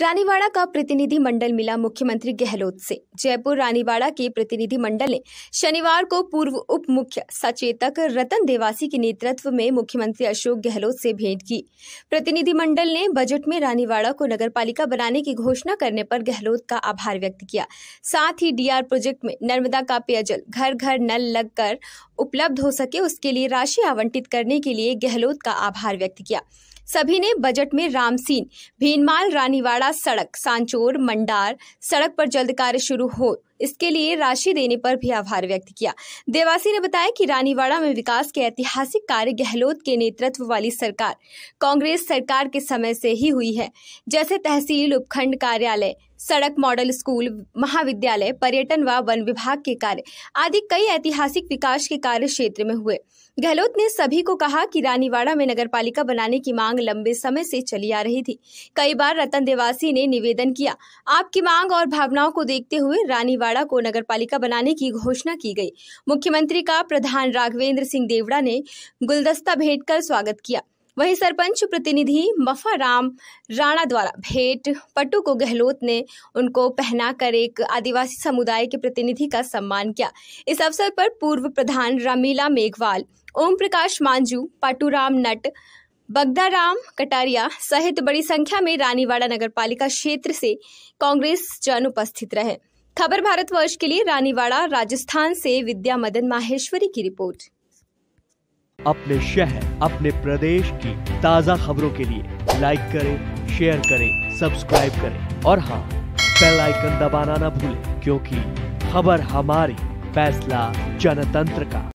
रानीवाड़ा का प्रतिनिधि मंडल मिला मुख्यमंत्री गहलोत से जयपुर रानीवाड़ा के प्रतिनिधि मंडल ने शनिवार को पूर्व उप मुख्य सचेतक रतन देवासी के नेतृत्व में मुख्यमंत्री अशोक गहलोत से भेंट की प्रतिनिधि मंडल ने बजट में रानीवाड़ा को नगर पालिका बनाने की घोषणा करने पर गहलोत का आभार व्यक्त किया साथ ही डीआर प्रोजेक्ट में नर्मदा का पेयजल घर घर नल लग कर उपलब्ध हो सके उसके लिए राशि आवंटित करने के लिए गहलोत का आभार व्यक्त किया सभी ने बजट में रामसीन भीनमाल रानीवाड़ा सड़क सांचोर मंडार सड़क पर जल्द कार्य शुरू हो इसके लिए राशि देने पर भी आभार व्यक्त किया देवासी ने बताया कि रानीवाड़ा में विकास के ऐतिहासिक कार्य गहलोत के नेतृत्व वाली सरकार कांग्रेस सरकार के समय से ही हुई है जैसे तहसील उपखंड कार्यालय सड़क मॉडल स्कूल महाविद्यालय पर्यटन व वन विभाग के कार्य आदि कई ऐतिहासिक विकास के कार्य क्षेत्र में हुए गहलोत ने सभी को कहा कि रानीवाड़ा में नगरपालिका बनाने की मांग लंबे समय से चली आ रही थी कई बार रतन देवासी ने निवेदन किया आपकी मांग और भावनाओं को देखते हुए रानीवाड़ा छिंदवाड़ा को नगर पालिका बनाने की घोषणा की गई मुख्यमंत्री का प्रधान राघवेंद्र सिंह देवड़ा ने गुलदस्ता भेंट कर स्वागत किया वहीं सरपंच प्रतिनिधि राम राणा द्वारा भेंट पट्टू को गहलोत ने उनको पहनाकर एक आदिवासी समुदाय के प्रतिनिधि का सम्मान किया इस अवसर पर पूर्व प्रधान रामीला मेघवाल ओम प्रकाश मांझू मांजू राम नट बगदाराम कटारिया सहित बड़ी संख्या में रानीवाड़ा नगर पालिका क्षेत्र से कांग्रेस जन उपस्थित रहे खबर भारतवर्ष के लिए रानीवाड़ा राजस्थान से विद्या मदन माहेश्वरी की रिपोर्ट अपने शहर अपने प्रदेश की ताज़ा खबरों के लिए लाइक करें, शेयर करें, सब्सक्राइब करें और हाँ बेल आइकन दबाना ना भूलें क्योंकि खबर हमारी फैसला जनतंत्र का